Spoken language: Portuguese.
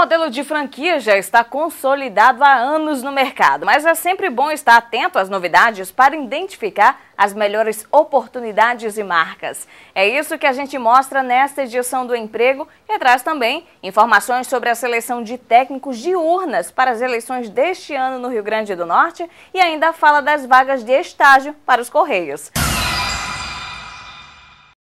modelo de franquia já está consolidado há anos no mercado, mas é sempre bom estar atento às novidades para identificar as melhores oportunidades e marcas. É isso que a gente mostra nesta edição do Emprego e traz também informações sobre a seleção de técnicos de urnas para as eleições deste ano no Rio Grande do Norte e ainda fala das vagas de estágio para os Correios.